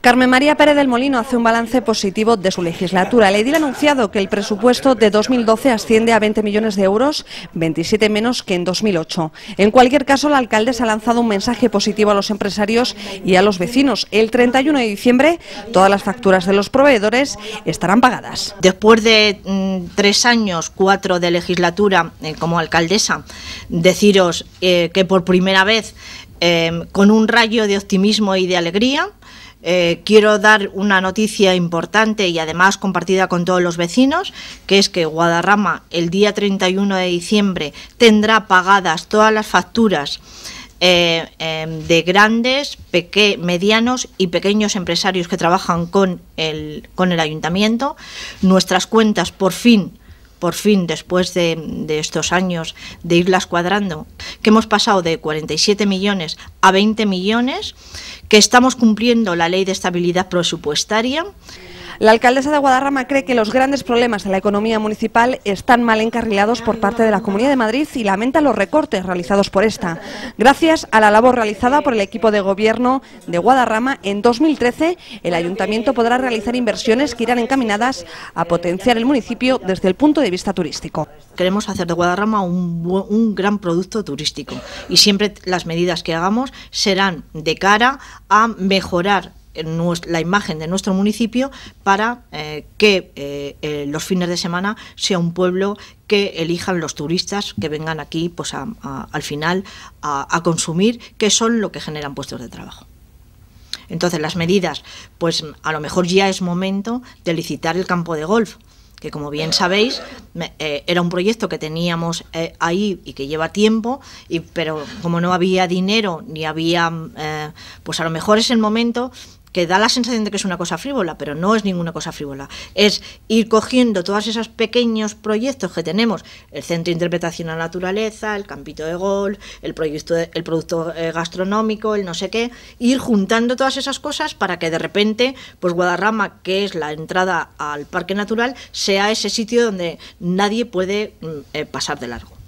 Carmen María Pérez del Molino hace un balance positivo de su legislatura. Le edil ha anunciado que el presupuesto de 2012 asciende a 20 millones de euros, 27 menos que en 2008. En cualquier caso, la alcaldesa ha lanzado un mensaje positivo a los empresarios y a los vecinos. El 31 de diciembre, todas las facturas de los proveedores estarán pagadas. Después de mm, tres años, cuatro de legislatura eh, como alcaldesa, deciros eh, que por primera vez Em, con un rayo de optimismo y de alegría. Eh, quiero dar una noticia importante y además compartida con todos los vecinos, que es que Guadarrama el día 31 de diciembre tendrá pagadas todas las facturas eh, em, de grandes, medianos y pequeños empresarios que trabajan con el ayuntamiento. Nuestras cuentas por fin por fin, después de, estos años de irlas cuadrando, que hemos pasado de 47 millones a 20 millones, que estamos cumpliendo la ley de estabilidad presupuestaria. La alcaldesa de Guadarrama cree que los grandes problemas de la economía municipal están mal encarrilados por parte de la Comunidad de Madrid y lamenta los recortes realizados por esta. Gracias a la labor realizada por el equipo de gobierno de Guadarrama, en 2013 el ayuntamiento podrá realizar inversiones que irán encaminadas a potenciar el municipio desde el punto de vista turístico. Queremos hacer de Guadarrama un, un gran producto turístico y siempre las medidas que hagamos serán de cara a mejorar la imagen de nuestro municipio para eh, que eh, eh, los fines de semana sea un pueblo que elijan los turistas que vengan aquí pues al final a, consumir, que son lo que generan puestos de trabajo. Entonces las medidas, pues a lo mejor ya es momento de licitar el campo de golf que como bien sabéis era un proyecto que teníamos ahí y que lleva tiempo pero como no había dinero ni había pues a lo mejor es el momento que da la sensación de que es una cosa frívola, pero no es ninguna cosa frívola. Es ir cogiendo todos esos pequeños proyectos que tenemos, el Centro de Interpretación a la Naturaleza, el Campito de Gol, el, proyecto producto eh, gastronómico, el no sé qué, ir juntando todas esas cosas para que de repente, pues Guadarrama, que es la entrada al Parque Natural, sea ese sitio donde nadie puede mm, eh, pasar de largo.